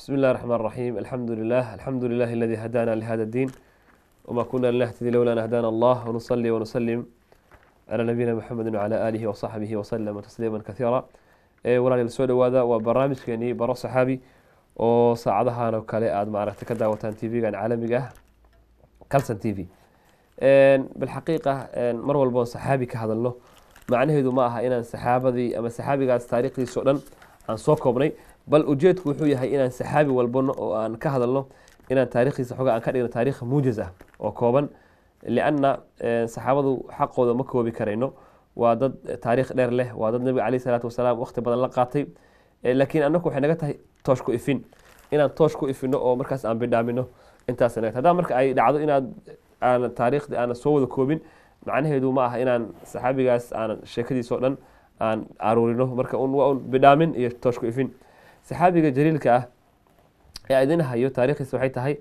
بسم الله الرحمن الرحيم الحمد لله الحمد لله الذي هدانا لهذا الدين وما كنا لنهتدي لولا أن هدانا الله ونصلي ونسلم على نبينا محمد وعلى آله وصحبه وسلم تسليما كثيرا walaal soo dhawaada waa barnaamijkeeni baro saxaabi oo saacadahan oo kale aad maaragtay ka daawataan tv-gan caalamiga ah calson t v bilxaqiiqa mar walboon saxaabi ka hadalno macnaheedu ma aha inaan saxaabadii ama saxaabigaas taariikhdiisa o dhan aan soo koobnay bal ujeedku wuxuu yahay inaan saxaabi walbano oo aan ka hadalno inaan taarikhdiisa xoga aan ka dhigno taarikh muujaz ah oo kooban lianna eh, saxaabadu xaqooda ma koobi karayno waa dad eh, taarikh dheer leh waa dad nebiga caleyh salaatu wasalaam waqti badan la qaatay eh, laakiin annaku waxay naga tahay toosh ku ifin inaan toosh ku ifino oo markaas aan bidhaamino intaasa naga tahy haddaa marka ay dhacdo inaad aan taariikhdii aanan soo wada koobin macnaheedu ma aha inaan saxaabigaas aanan sheekadiis oo dhan aan aruurino marka un waa un bidhaamin iyo toosh ku ifin saxaabiga jaliilka ah ee idin hayo taarikhdiis waxay tahay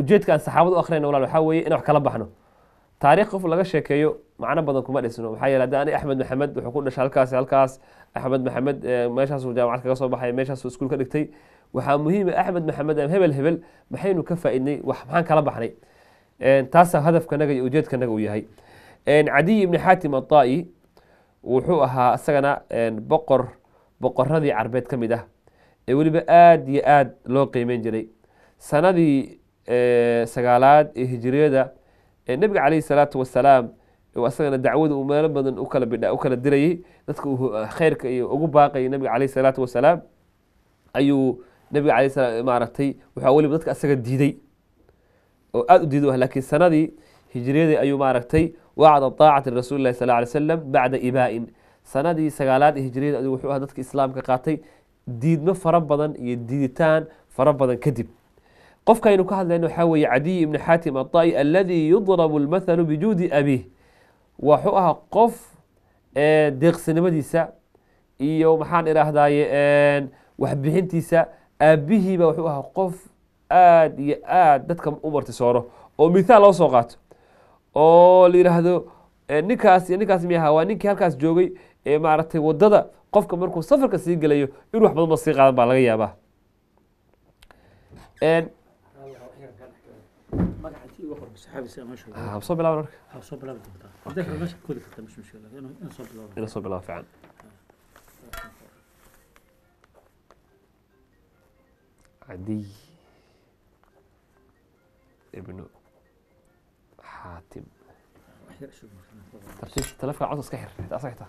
ujeedka aan saxaabad u akhrayna walaal waxaa weeye in wax kala baxno taarikh qof laga sheekeeyo macno badan kuma dhisno maxaa yeele hadda ani axmed maxamed wuxuu ku dhashay halkaas halkaas axmed maxamed meeshaasuu jaamacad kaga soo baxay meeshaasuu iskuul ka dhigtay waxaa muhiima ah, axmed maxamed aan hebel hebel maxaynu ka faa'iidnay wax maxaan kala baxnay taasaa hadafkanaga iyo ujeedkanaga uu yahay cadiy ibni xaatim aطaa'i wuxuu ahaa isagana boqor boqoradii carbeed ka mid ah ee weliba aada iyo aada loo qiimeyn jiray sanadii sagaalaad ee hijriyada ee nebiga caleyhi salaatu wasalaam asagana dacwada uu meelo badan ukala u kala dirayay dadka uu ah, kheyrka iyo ugu baaqayay nabiga caleyhi salaatu wasalaam ayuu nabiga caleyhi salaam maaragtay waxaa weliba dadka asaga diiday oo aada u diido ah, laakiin sanadii hijriyada ayuu maaragtay wacda taacati rasuuli lahi sal ly slam bacda ibaa-in sanadii sagaalaad ee hijriyada ayuu wuxuu ah dadka islaamka qaatay diidmo fara badan iyo diiditaan fara badan kadib qofka aynu ka hadlayno waxaa weeye cadiy ibni xaatim aطa'i aladii yudrabu lmathalu bijuudi abiih waxuu ahaa qof deeqsinimadiisa iyo maxaan idhaahdaaye waxbixintiisa aabihiiba wuxuu ahaa qof aad iyo aad dadka u umartisooro oo mithaal loo soo qaato oo la yidhaahdo ninkaas iyo ninkaas miyaha waa ninkii halkaas joogay ee maaragtay waddada qofka markuu safarka sii gelayo in wax badan ba sii qaadan baa laga yaabaa ah, soo bilab marka soo bilab fican cadiy ibnu xaatim tartiibta talefka codka iska xir xitaa asaga xitaa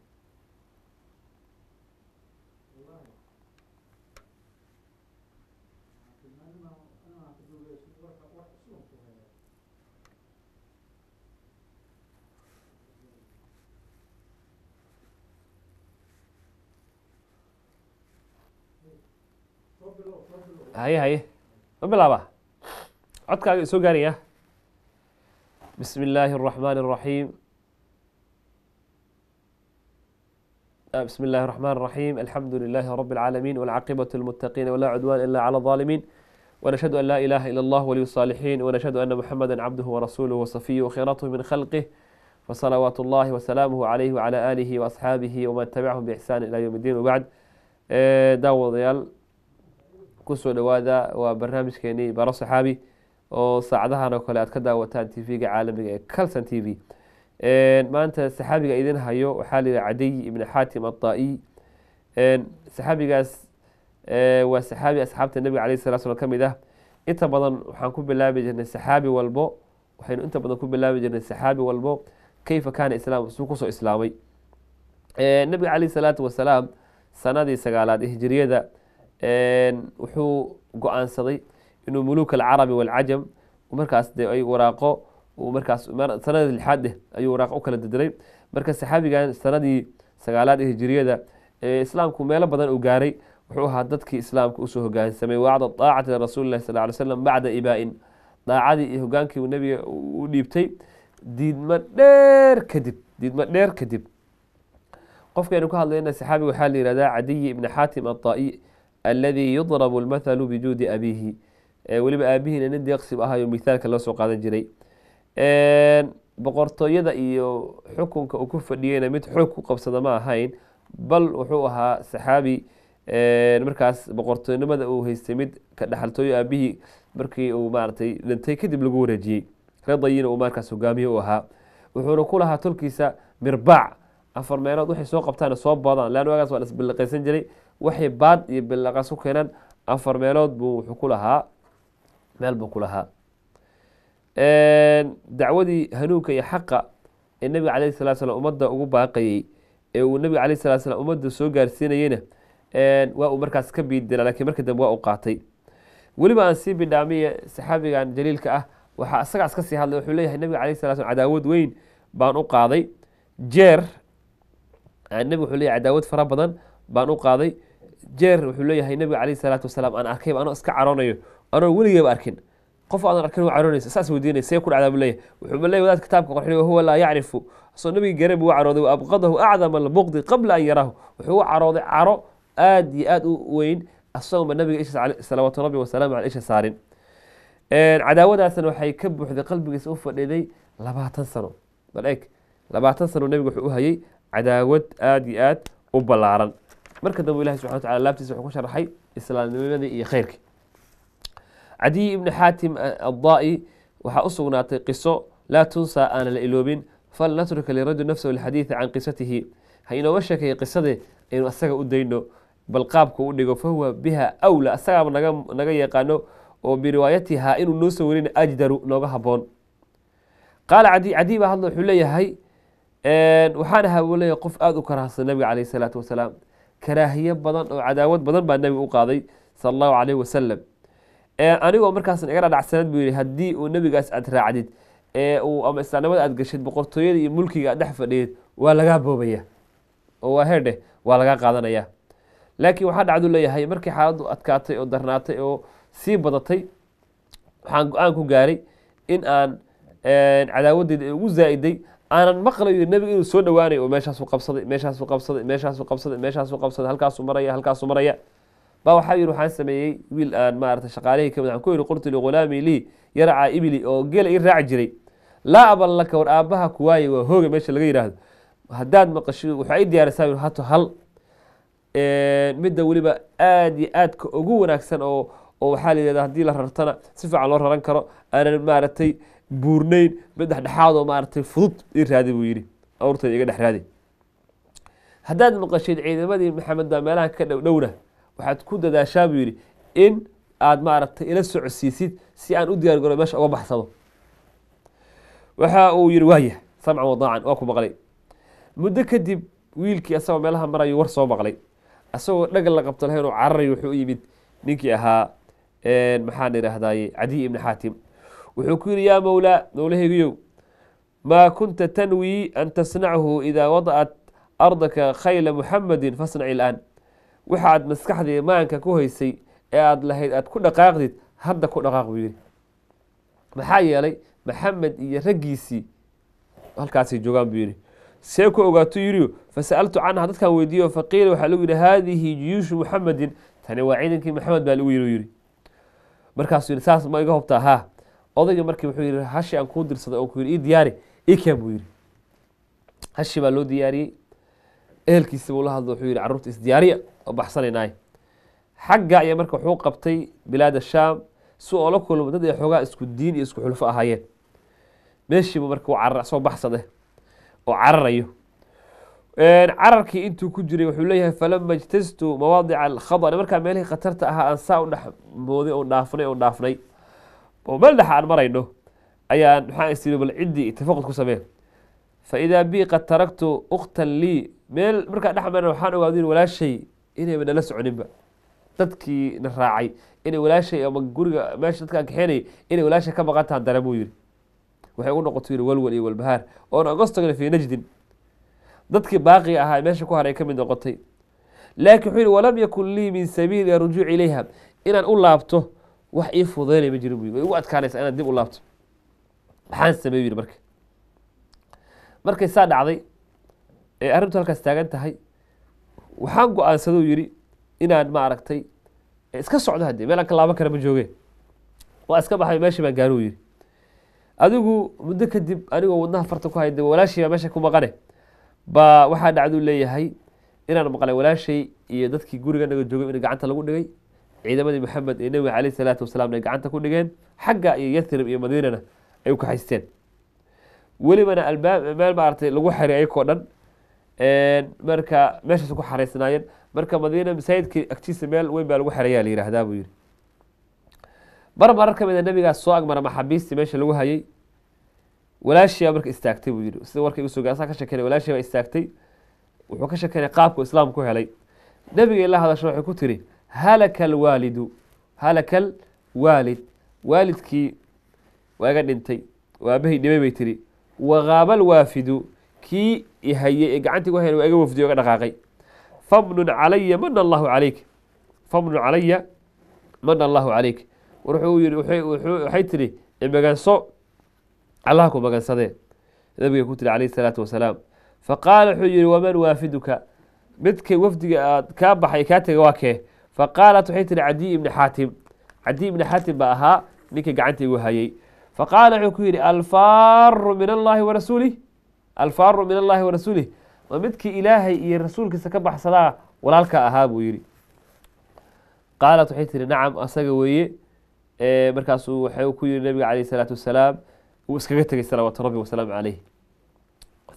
haye haye ma bilaaba codkaaga soo gaaraya bismi illaahi الraxmaan بسم الله الرحمن الرحيم الحمد لله رب العالمين والعاقبة المتقين ولا عدوان إلا على الظالمين ونشهد أن لا إله إلا الله ولي الصالحين ونشهد أن محمدا عبده ورسوله وصفيه وخيرته من خلقه فصلوات الله وسلامه عليه وعلى آله وأصحابه ومن تبعهم بإحسان إلى يوم الدين وبعد آه، داود ضيال kusoo dhowaada waa barnaamijkeenii baro saxaabi oo saacadahan oo kale aad ka daawataan t v-ga caalamiga ee calson t v maanta saxaabiga idin hayo waxaa layihi cadiy ibni xaatim adaa-iy saxaabigaas waa saxaabi asxaabta nabiga alayh sala slam kamid ah inta badan waxaan ku bilaabi jirnay saxaabi walbo waxaynu inta badan ku bilaabi jirnay saxaabi walbo keyfa kaana islaam suu kusoo islaamay nabiga caleyh salaatu wasalaam sanadii sagaalaad ee hijiriyada wuxuu go-aansaday inuu muluuk alcarabi walcajam markaas de ay waraaqo markaas sanadii lixaad eh ayuu waraaqo u kala marka saxaabigan sanadii sagaalaad ee hijiriyada ee islaamku meelo badan uu gaaray wuxuu ahaa dadkii islaamka usoo hogaansamay wacda daacati rasuuli lahi sal ly slam bacda ibaa-in daacadii iyo hogaankii nabiga u dhiibtay diidma dheer kadib diidma dheer kadib qofkaynu ka hadlayna saxaabiga waxaa la yihahdaa cadiyi ibni xaatim adaa'i aladii yudrabu almathalu bijuudi abiihi weliba aabihiina nin deeqsib ahayo mithaalka loo soo qaadan jiray boqortooyada iyo xukunka uu ku fadhiyeyna mid xoog ku qabsada ma ahayn bal wuxuu ahaa saxaabi markaas boqortooynimada uu haystay mid ka dhaxaltooyo aabihii markii uu maaratay dhintay kadib lagu wareejiyey redayiina uu markaas hogaamiye u ahaa wuxuuna ku lahaa tolkiisa mirbaac afar meelood waxay soo qabtaan soo boodaan leanagaas waa la isballaqaysan jiray waxay baad iyo bilaqas ku keenaan afar meelood buu wuxuu ku lahaa meel buu ku lahaa dacwadii hanuunka iyo xaqa ee nebiga calayhi salatu slam ummadda ugu baaqayey ee uu nebiga calayhi salatu slam ummadda soo gaarsiinayeyna waa uu markaas ka biidila lakiin markii dambe waa u qaatay weliba aan sii bidhaamiye saxaabigan jaliilka ah waxaa isagaa iska sii hadlay wuxuu leeyahay nebiga calayhi salatu slam cadaawad weyn baan u qaaday jeer nebiga wuxuu leeyahay cadaawad fara badan baan u qaaday jeer wuxuu leeyahay nabiga caleyh salaatu wasalaam aan arkayba anoo iska caroonayo anoo weligeeba arkin qof aadan arkin caroonaysa saas weydiinay see ku dhacdaa buu leeyahay wuxuu leey wadaad kitaabka qorxi wahuwa laa yacrifu asoo nabiga gare buu carooday wa acdama albuqdi qabla an yaraahu wuxuu u carooday caro aad iyo aad u weyn asagoonba nabiga ishiis salawaatu rabbi wasalaamu ale isha saarin cadaawadaasna waxay ka buuxday qalbigiisa u fadhiday labaatan sano bal eeg labaatan sano nabiga wuxuu u hayay cadaawad aad iyo aad u ballaaran marka dambe ilahi subana wataala laabtiisa wuxuu ku sharaxay islaamnimadii iyo khayrkii cadiyi ibni xaatim addai waxaa usugnaatay qiso laa tunsaa aana la iloobin fal natruka lirajul nafsahu alxadiida can qisatihi ha inooga sheekeeye qisadee aynu asaga u dayno bal qaabku u dhigo fa biha awla asagaaba naga yaqaano oo biriwaayatihaa inuu noo soo warina ajdaru nooga haboon qaala cadi cadiy baa hadla wuxuu leeyahay waxaan ahaa buu leeyahay qof aada u karahsan nabiga caleyh isalaatu wasalaam karaahiyo badan oo cadaawad badan baa nebiga u qaaday sal allahu caleyhi wasalam anigoo markaasna iga dhadhacsanad buu yidhi haddii uu nebigaas aad raacdid ee uu ama islaamnimada aad gashid boqortooyada iyo mulkiga aad dhex fadhiid waa lagaa boobaya oo waa herdheh waa lagaa qaadanaya laakiin waxaa dhacdu leeyahay markii xaaladdu adkaatay oo darnaatay oo sii badatay waxaan go-aan ku gaaray in aan cadaawadeeda ugu zaa-iday aanan maqlayo nebiga inuu soo dhawaanayo oo meeshaasu qabsaday meeshaasu qabsaday meeshaasu qabsaday meeshaasu qabsaday halkaasu maraya halkaasu maraya baa waxaa yidhi waxaan sameeyey wiil aan maarata shaqaalihii kamid ah. waxaan ku yidhi qurtu lighulaami lii yaracaa ibili oo geela i raaci jiray laa aban laka war aabbaha kuwaaye waa hooga meesha laga yidhaahdo haddaad maqasho waxaa i diyaarisaa hato hal midda weliba aada iyo aadka ugu wanaagsan oo oo waxaa la yidhahda haddii la rartana si fiican loo raran karo aanan maaragtay buurnayn mid dhexdhexaadoo maaragtay fudud ii raaday buu yidhi awrtayda iga dhex raaday haddaad maqashid ciidamadii maxamed baa meelaha ka dhow dhowna waxaad ku dadaashaa buu yidhi in aada maaragtay ila socodsiisid si aan u diyaar garo meesha uga baxsado waxa uu yidhi waaya samcan wadaacan waa ku maqlay muddo kadib wiilkii asagoo meelaha marayo war soo maqlay asagoo dhagal la qabto lahayn oo cararay wuxuu u yimid ninkii ahaa maxaan idhaahdaye cadiy ibni xaatim wuxuu ku yidhi yaa mawlaa mowlaheygiyow maa kunta tanwii an tasnachu idaa wada'at ardaka khayla muxamadin fasnac ilaan waxaad maskaxdii maanka ku haysay ee aada lahayd aada ku dhaqaaqdid hadda ku dhaqaaq buu yihi maxaa yeelay maxamed iyo raggiisii halkaasay joogaan buu yidhi see ku ogaatuu yidhi fasa'altu canha dadkaan weydiiyo faqiila waxaa lagu yihi haadihi jiyuushu muxamedin tani waa ciidankii maxamed baa lagu yidhi u yidhi markaasuu yidhi saas ma iga hubtaa haa odayga marki wuxuu yihi hashi aan kuu dirsaday oo ku yidhi ii diyaari ii buu yihi hashi baa loo diyaariyey ehelkiisi buu la hadlo wuxuu yidhi carruurta isdiyaariya oo baxsanaynaay xagga ayaa marka wuxuu qabtay bilaada shaam si oo la kulmo dad ay xoogaa isku diin iyo isku xulfo ahaayeen meeshiibu marka uu soo baxsade oo cararayo cararkii intuu ku jiray wuxuu leeyahay falama ijtaztu mawaadica alkhada markaa meelihii khatarta ahaa aan saa u dhex mooday oo dhaafnay oon dhaafnay oo maldaxa aan marayno ayaan maxaa istiri bal ciddii itafaqud ku sameen faidaa bi qad taragtu uktan lii meel markaa dhex marayna waxaan ogaadin walaashay inayba nala soconinba dadkii na raacay inay walaashay ama guriga meesha dadkaan kaxeenay inay walaashay ka maqan tahan dare buu yihi waxay ugu noqoto yiri walwal iyo walbahaar oon agostogna fii najdin dadkii baaqiga ahaa meesha ku haray kamid noqotay laakin wuxuu yihi walam yakun lii min sabiili arrujuuci ilayha inaan u laabto wax ii fudeyna ma jiro bu way igu adkaanaysa inaad dib u laabto maxaan samey yiri marka markay saa dhacday ee arrintu halkaas taagan tahay waxaan go u yidhi inaan ma aragtay iska socdo haddee meelaan ka laaban kara ma jooge waa iska baxay meeshii baan gaaruu yidhi adigu muddo kadib anigoo wadnaha farta ku hayda walaashii baa meesha ku maqane baa waxaa dhacduu leeyahay inaan maqlay walaashay iyo dadkii guriga naga joogay in gacanta lagu dhigay ciidamadii maxamed ee nebiga caleyh salaatu wasalaam ay gacanta ku dhigeen xagga iyo yathrib iyo madiinana ay u kaxaysteen welibana albaab meel maaragtay lagu xiray ayakoo dhan marka meeshaas ku xaraysnaayeen marka madiina masaajidkii agtiisa meel weyn baa lagu xerayaa la yihahdaa buu yihi mar marar ka mida ah nabigaas soo agmara maxaabiistii meesha lagu hayay walaashia marka istaagtay buu yihi sida warka igu ka shakena walaashii baa istaagtay wuxuu ka shakenay qaabku islaamku helay nabiga ila hadasho waxay ku tiri halaka alwaalidu halaka alwaalid waalidkii waa iga dhintay waabahay dhimay bay tiri waqaaba alwaafidu kii ihayay ee gacantii kuhayan waa iga wafdiyo iga dhaqaaqay famnun calaya mana allahu calayk famnun calaya mana allahu calayk war wuxuu yidhi waxay tidhi imaganso e allaha ku magansadee nabiga ku tiri calayhi salaatu wasalaam faqaala wuxuu yihi waman waafiduka midkay wafdiga aad kaa baxay kaa tega waa kee faqaalat waxay tihi cadiy ibni xaatim cadi ibni xaatim baa ahaa ninkii gacanta igu hayey faqaala wuxuu ku yidhi alfaaru min allaahi wa rasuulih alfaaru min allahi warasuulih ma midkii ilaahay iyo rasuulkiisa ka baxsadaa walaalka ahaa buu yidhi qaalat waxay tihi nacam asaga weeye markaasuu waxau ku yidhi nabiga calayh salaatu wasalaam uu iskaga tegay salawaatu rabbi wasalaamu caleyh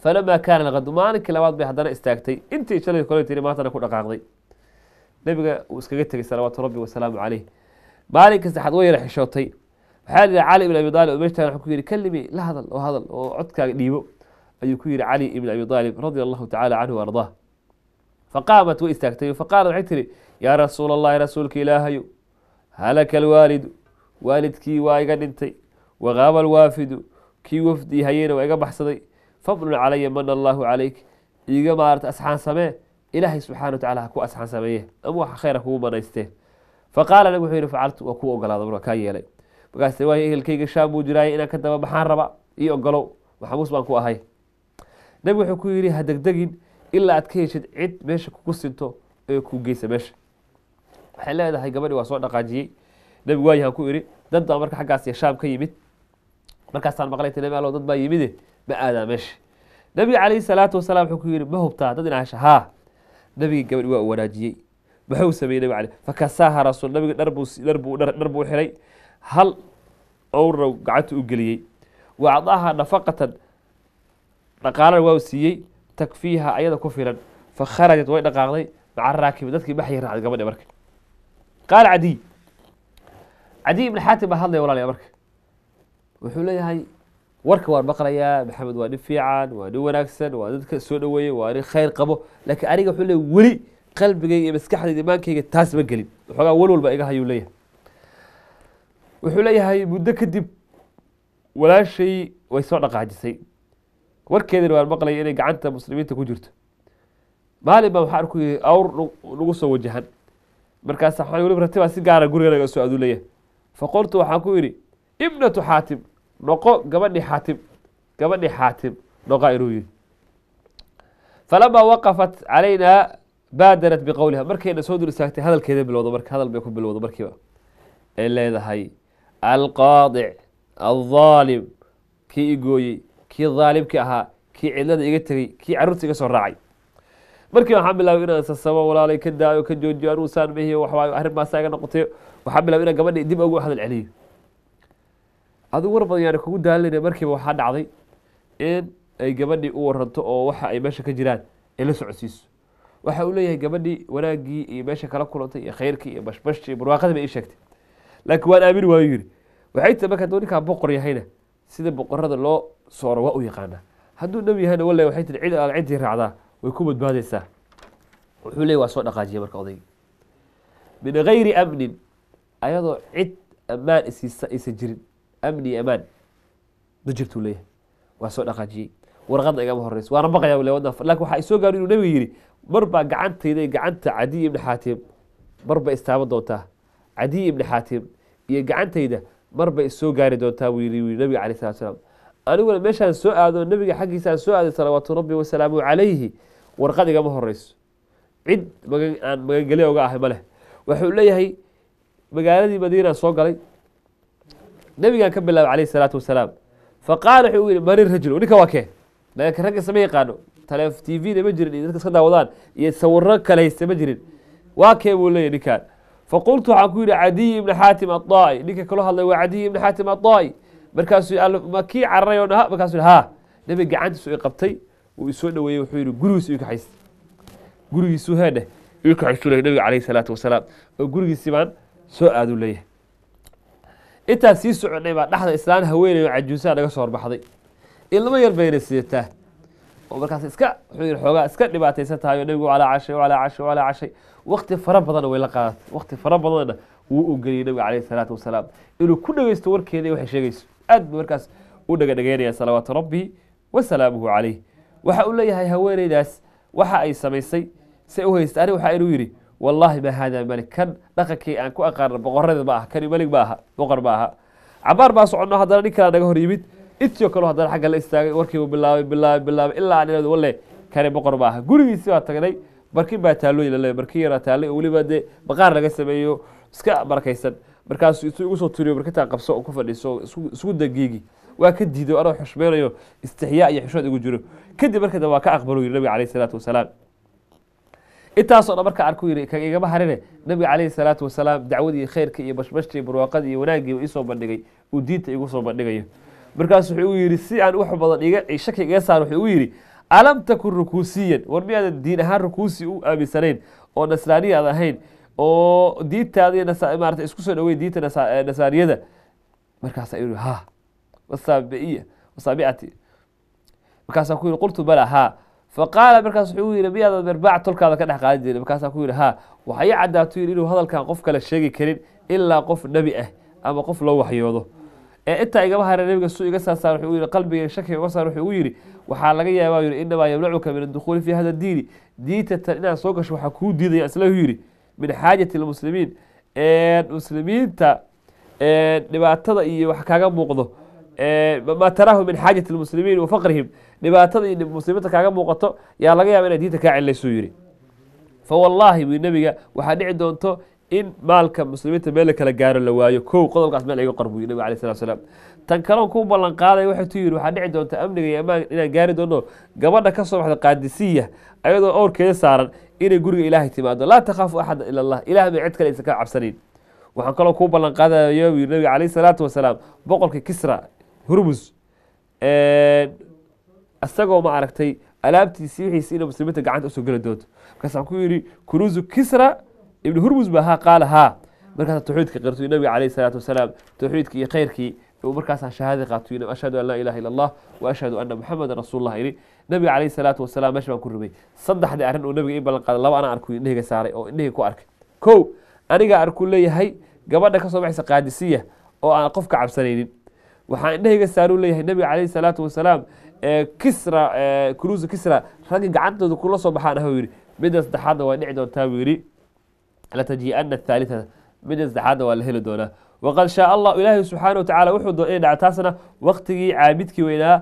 falamaa kaana lqad maalinkii labaad bay haddana istaagtay intii shalay kole tiri maantana ku dhaqaaqday nabiga uu iskaga tegay salawaatu rabbi wasalaamu caleyh maalinka saxaad wa yara xishootay waxaa la cali ibn abi aalib omejtaan wuxuu ku yihi kalimi la hadal oo hadal oo codkaaga dhiibo ayuu ku yihi cali ibn abi aalib radia allahu tacala canhu ardaa faqaamat way istaagtay faqaalat waxay tihi yaa rasuul allahi rasuulka ilaahayu halaka alwaalidu waalidkii waa iga dhintay waqaama alwaafidu kii wafdii hayeyna waa iga baxsaday fadlun calaya mana allahu caleyk iiga maarata asxaan ilaahay subxana wa tacala ha ku asxan sameeye ama wax khayra kugu banaystee fa qaala nabig wuxuu yihi facaltu waa kuu ogolaada marka kaa yeelay markaase waayo ehelkayga shaam buu jiraayay inaan ka daba baxaan raba ii ogolow maxamuus baan ku ahay nabig wuxuu ku yidhi ha degdegin ilaa aad ka heshid cid meesha kuku sinto ee kuu geysa meesha waxay leedahay gabadhi waa soo dhaqaajiyey nebigu waayahan ku idhi dad baa marka xaggaas shaam ka yimid markaasaan maqlayta nabi allow dad baa yimide ma aadaa meesha nebiga calayhi salaatu wasalaam wuxuu ku yidhi ma hubtaa dad in haa nabigii gabadh waa wanaajiyey maxuu sameeyey nabig ale fakasaaha rasuul nabiga dhar buu xiray hal owrna gacanta u geliyey wa acdaaha nafaqatan dhaqaalana waa siiyey takfiiha ayada ku filan fa kharajat way dhaqaaqday maca raakibi dadkii baxya raacday gabadhe marka qaala cadiy cadiy ibn xaatim baa hadlaya walaalya marka wuxuu leeyahay warka waan maqlayaa maxamed waa nin fiican waa nin wanaagsan waa dadka soo dhaweeyey waa nin khayr qabo laakiin aniga wuxuu leey weli qalbigayga iyo maskaxdayda imaankayga taas ma gelin waxoogaa wal walba iga hayuu leeyahay wuxuu leeyahay muddo kadib walaashay way soo dhaqaajisay warkeedana waan maqlaya inay gacanta muslimiinta ku jirto maalin baa waxaa arku yihi awr nagu soo wajahan markaas waxaan weli ratibaa si gaara guriga soo aduu leeyahay faqoltu waxaan ku yidhi ibnatu xaatim dhoo gabadhi xaatib gabadhi xaatib dhoqa inuu yihi falamaa waqafat calaynaa baadarat biqowliha markayna soo dul istaagtay hadalkeeda bilowdo marka hadal bay ku bilowdo markiiba ay leedahay alqaadic aldaalim kii igooyey kii daalimkii ahaa kii cidlada iga tegey kii caruurta iga soo raacay markii waxaan bilaabay inaan sasabo walaalay ka daayo ka joojiyo anuusaan mehiyo waxwaayo arrimaasaa iga noqotay waxaan bilaabay inaan gabadha dib ugu hadal celiyo adigu war badan yaana kugu daalinaya markiiba waxaa dhacday in ay gabadhii u waranto oo waxa ay meesha ka jiraan ay la socodsiiso waxa uu leeyahay gabadhii wanaaggii iyo meesha kala kulantay iyo khayrkii iyo bashbashtii iyo barwaaqadii bay ii sheegtay laakiin waan aamini waayu yidhi waxay tahay marka ninkaa boqor yahayna sida boqorada loo sooro waa u yaqaanaa hadduu dhab yahayna wallahi waxay tihi cid aad cidii raacdaa way ku badbaadaysaa wuxuu leeyahy waa soo dhaqaajiyay marka odayga min gayri amnin ayadoo cid ammaan isiisa aysan jirin amni iyo amaan ma leeyahay waa soo dhaqaajiyey warqadda igama horeyso waana baqaya lakin waxaa isoo gaari inuu nebiga yidhi mar gacantayda gacanta cadiy ibni xaatim marba bay istaaban doontaa cadiy ibni xaatim iyo gacantayda mar isoo gaari doontaa buu yidhi yii nabiga alai salatu slam aniguna meeshaan soo aado nabiga xaggiisaaan soo aaday salawaatu rabbi wasalaamu calayhi warqad igama horeyso cid aan magangelyo oga ahay ma wuxuu leeyahay magaaladii madiina soo galay nebigan ka bilaabay alayh salaatu wasalaam faqaala wuxuu yidhi marin rajulu ninka waa kee laakin ragga sama yaqaano tale t v-na ma jirin iyo dadka iska daawadaan iyo sawiro kale haysta ma jirin waa kee buu leeyahy ninkaan faqultu waxaan ku yidhi cadiy ibni xaatim aطaai ninka kaloo hadlay waa cadiy ibni xaatim aطaai markaasuu ma kii cararay o dha ha nabi gacantiisu i qabtay wuu isoo dhoweeyey wuxuu yidhi gurigiisu ii kaxaysta gurigiisuu heedheh ii kaxaystuu leeyahy nabiga calayhi salaatu wasalaam oo gurigiisii baan soo aaduu leeyahay intaa sii socodhay baa dhaxda islaan haweeney oo cajuusaha naga soo horbaxday ilmo yar bayna sidataa oo markaas iska wuxuu yidhi xoogaa iska dhibaataysan tahay oo nebigu walaa cashay walaa cashay walaa cashay wakti fara badanna way la qaadatay wakti fara badanna wuu u geliyay nebiga salaatu wasalaam inuu ku dhegeysto warkeeda waxay sheegayso aada buu markaas u dhega dhegeynaya salawaatu rabbi wasalaamuhu calayh waxa uu leeyahay haweeneydaas waxa ay samaysay se u haysta ani waxa inuu yidhi wallaahi ma haadaa melig kan dhaqankii aan ku aqaana boqorada ma aha kani melig ma aha boqor ma aha cabaar baa soconno haddana nin kalaa naga hor yimid intioo kale haddana xagga la istaagay warkiibu bilaabay bilaabay bilaabay ilaa aan ihahdo walle kani boqor ma aha gurigiisi baa tagnay barkin baa taallooyin lale barkin yaraa taallay oo weliba dee maqaar laga sameeyo iska barakaysan markaasuu intuu igu soo turiyo barkintaa qabso oo ku fadhiiso isku dangiigi waa ka diido anoo xushmaynayo istixyaa iyo xishood igu jiro kadib marka waa ka aqbalu yiri nabiga calayhi salaatu wasalaam intaasoo dhan marka aan ku yiri igama harine nabiga caleyhi salaatu wasalaam dacwadii khayrka iyo bashbashtii barwaaqadii iyo wanaaggiiba isoo bandhigay uu diinta igu soo bandhigayo markaas wuxuu u yidhi si aan wax badan shaki igaga saar wuxuu u yihi alam takun rukuusiyan war miyaadan diin ahaan rukuusi u aaminsanayn oo nasraaniya aad ahayn oo diintaadii marata isku soo dhaweyn diinta nasaariyada markaasaa yidhi ha wasaabiiya wasaabiati markaasaa ku yidhi qultu bala haa faqaala markaas wuxuu yidhi miyaada mirbaac tolkaada ka dhex qaadan jirin markaasaa ku yihi haa waxa ii cadaatuu yidhi inuu hadalkan qof kale sheegi karin ilaa qof nebi ah ama qof loo waxyoodo ee intaa igama hara nebiga su iga saasaan wuxuu yidhi qalbiga shakiga uga saan wuxuu u yidhi waxaa laga yaabaa yidhi innamaa yamnacuka min adukhuuli fii hada diini diintatan inaad soo gasho waxaa kuu diidaya islahu yihi min xaajati lmuslimiin muslimiinta dhibaatada iyo wax kaaga muuqdo Eh, maa taraahu min xaajaة اmuslimiin wa faqrihim dhibaatada muslimiinta kaaga muuqato yaa laga yaaba inay diinta kaa celilaysuu yihi fawallaahi bui nebiga waxaa dhici doonto in maalka muslimiinta meel la kala gaaro la waayo kow qodolkaas meel iga qor buuyi nabig alai slat slaam tan kaloon ku ballan qaadaya tu yihi waxaa dhici doonta amniga iyo amaan inaan gaari doono gabadha ka soo baxda qaadisiya ayadoo owrkeeda saaran inay guriga ilaahay timaado laa takhaafu axada ila allah ilah ma cid kale isan ka cabsanayn waxaan kaloo kuu ballan qaadayo nabiga calayh salaatu wasalaam boqolka kisra hurmus isagoo ma aragtay alaabtiisi wixiisi ina muslimiinta gacanta usoo geli doonto markaas ku yidhi kunuusu kisra ibnu hurmus ba haa qaala haa markaas tawxiidka qirtu nabiga calayhi salaatu wasalaam tawxiidkii iyo khayrkii markaasaa shahaadada qaato ashhadu an laa ilaha illa allah wa ashhadu anna maxamedan rasuulullah nabiga calayhi salaatu wasalaam meesha baan ku rumay saddexdii arrin uu nabiga ii ballan qaaday laba anaa arku indhahayga saaray oo indhahayga ku arkay kow anigaa arku leeyahay gabadha kasoo soo baxaysa qaadisiya oo aan qof ka cabsanaynin waxaa indhahayga saaruu leeyahay nabiga calayhi salaatu wasalaam kisra kuluusa kisra ragga gacantooda kula soo baxaan ah yidhi midda saddexaadna waa dhici doontaa buu yidhi lataji-ana midda saddexaadna waa la heli doonaa waqad shaa allah ilaahay subxaana wa tacala wuxuu doon inay dhactaasna waqtigii caabidkii weynaa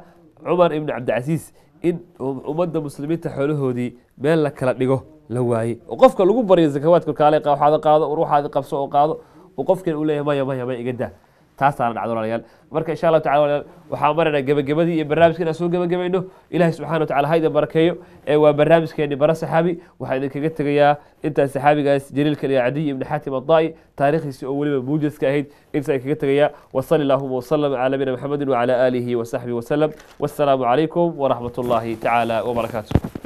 cumar ibni cabdicasiis in um-, ummadda muslimiinta xoolahoodii meel la kala dhigo la waaye oo qofka lagu baryo zakawaadka kaale waxaad qaado ruuxaadi qabso oo qaado uu qofkan u leeyahay maya maya may iga daa taasaana dhacda walaalayaal marka insha allahu tacala walayaal waxaan maraynaa gebagabadii iyo barnaamijka inaan soo gebagabayno ilaahay subxana wa tacala ha barakeeyo ee waa barnaamijkeeni bara saxaabi waxaa idinkaga tegayaa intaan saxaabigaas jaliilka liacadiy ibni xatim adaa'i taariikhdiisi oo weliba muujaska ahayd intaa kaga tegayaa wasali allahuma wasalam calaa nabina maxamedin wacala aalihi wasaxbihi wasalam wassalaamu calaykum waraxmat ullaahi tacaala wabarakaatu